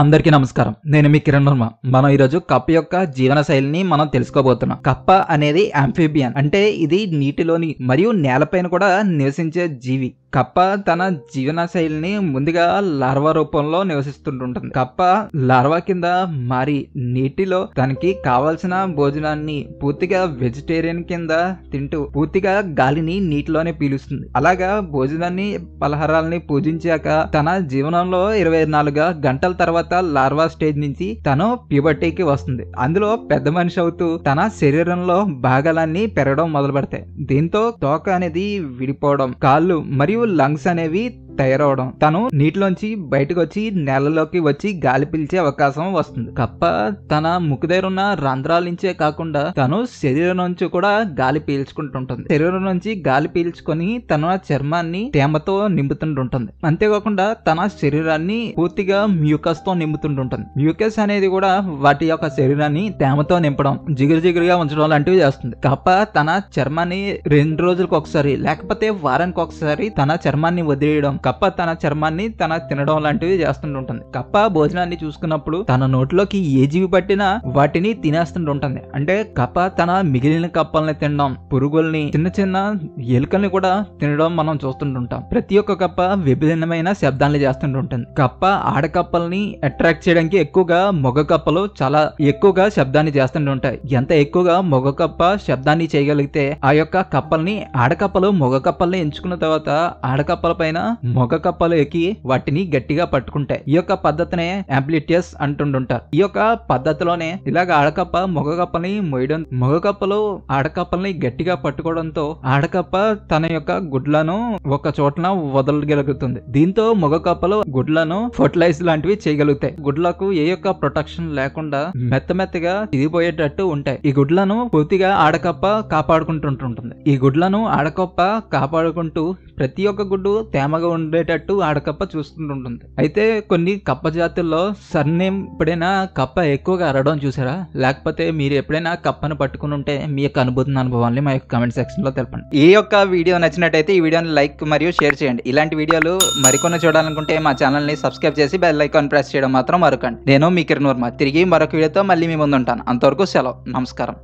అందరికీ నమస్కారం నేను మీ కిరణ్ వర్మ మనం ఈరోజు కప్ప యొక్క జీవన శైలిని మనం తెలుసుకోబోతున్నాం కప్ప అనేది ఆంఫిబియన్ అంటే ఇది నీటిలోని మరియు నేలపైన కూడా నివసించే జీవి కప్ప తన జీవన శైలిని ముందుగా లార్వా రూపంలో నివసిస్తుంటుంటుంది కప్ప లార్వా కింద మారి నీటిలో తనకి కావలసిన భోజనాన్ని పూర్తిగా వెజిటేరియన్ కింద తింటూ పూర్తిగా గాలిని నీటిలోనే పీలుస్తుంది అలాగా భోజనాన్ని పలహారాలని పూజించాక తన జీవనంలో ఇరవై నాలుగు గంటల తర్వాత లార్వా స్టేజ్ నుంచి తను ప్యూబర్టీకి వస్తుంది అందులో పెద్ద మనిషి అవుతూ తన శరీరంలో భాగాలన్నీ పెరగడం మొదలు పెడతాయి దీంతో తోక అనేది విడిపోవడం కాళ్ళు మరియు లంగ్స్ అనేవి తయారవడం తను నీటిలోంచి బయటకు వచ్చి నేలలోకి వచ్చి గాలి పీల్చే అవకాశం వస్తుంది కప్ప తన ముక్కు దగ్గర ఉన్న రంధ్రాల నుంచే కాకుండా తను శరీరం నుంచి కూడా గాలి పీల్చుకుంటుంటుంది శరీరం నుంచి గాలి పీల్చుకొని తన చర్మాన్ని తేమతో నింపుతుంటుంటుంది అంతేకాకుండా తన శరీరాన్ని పూర్తిగా మ్యూకస్ తో నింపుతుంటుంటుంది మ్యూకస్ అనేది కూడా వాటి యొక్క శరీరాన్ని తేమతో నింపడం జిగురు జిగురుగా ఉంచడం లాంటివి చేస్తుంది కప్ప తన చర్మాన్ని రెండు రోజులకు ఒకసారి లేకపోతే వారానికి ఒకసారి తన చర్మాన్ని వదిలేయడం కప్ప తన చర్మాన్ని తన తినడం లాంటివి చేస్తుంటుంటుంది కప్ప భోజనాన్ని చూసుకున్నప్పుడు తన నోట్లోకి ఏ జీవి పట్టినా వాటిని తినేస్తుంటుంటుంది అంటే కప్ప తన మిగిలిన కప్పల్ని తినడం పురుగుల్ని చిన్న చిన్న ఎలుకల్ని కూడా తినడం మనం చూస్తుంటుంటాం ప్రతి ఒక్క కప్ప విభిన్నమైన శబ్దాలను చేస్తుంటుంటుంది కప్ప ఆడకప్పల్ని అట్రాక్ట్ చేయడానికి ఎక్కువగా మొగ కప్పలు చాలా ఎక్కువగా శబ్దాన్ని చేస్తుంటుంటాయి ఎంత ఎక్కువగా మొగ కప్ప శబ్దాన్ని చేయగలిగితే ఆ యొక్క కప్పల్ని ఆడకప్పలు మొగ కప్పల్ని ఎంచుకున్న తర్వాత ఆడకప్పల పైన మొగ కప్పలు ఎక్కి వాటిని గట్టిగా పట్టుకుంటాయి ఈ యొక్క పద్ధతినే అంప్లిటియస్ అంటుంటుంటారు ఈ యొక్క పద్ధతిలోనే ఇలాగ ఆడకప్ప మొగ కప్పని మోయడం మొగ కప్పలు ఆడకప్పల్ని గట్టిగా పట్టుకోవడంతో ఆడకప్ప తన యొక్క గుడ్లను ఒక చోటన వదలగలుగుతుంది దీంతో మొగ కప్పలు గుడ్లను ఫర్టిలైజ్ లాంటివి చేయగలుగుతాయి గుడ్లకు ఏ యొక్క ప్రొటెక్షన్ లేకుండా మెత్త మెత్తగా ఇదిపోయేటట్టు ఉంటాయి ఈ గుడ్లను పూర్తిగా ఆడకప్ప కాపాడుకుంటుంటుంటుంది ఈ గుడ్లను ఆడకప్ప కాపాడుకుంటూ ప్రతి ఒక్క గుడ్డు తేమగా ఉండేటట్టు ఆడకప్ప చూస్తుంటుంది అయితే కొన్ని కప్ప జాతుల్లో సర్నేమ్ ఎప్పుడైనా కప్ప ఎక్కువగా అరడం చూసారా లేకపోతే మీరు ఎప్పుడైనా కప్పను పట్టుకుని ఉంటే మీ యొక్క అనుభూతున్న అనుభవాన్ని మా యొక్క కమెంట్ సెక్షన్లో తెలపండి ఈ యొక్క వీడియో నచ్చినట్టయితే ఈ వీడియోని లైక్ మరియు షేర్ చేయండి ఇలాంటి వీడియోలు మరికొన్ని చూడాలనుకుంటే మా ఛానల్ని సబ్స్క్రైబ్ చేసి బెల్ ఐకాన్ ప్రెస్ చేయడం మాత్రం మరొకండి నేను మీ కిరణ్ వర్మ తిరిగి మరొక వీడియోతో మళ్ళీ మీ ముందు ఉంటాను అంతవరకు సెలవు నమస్కారం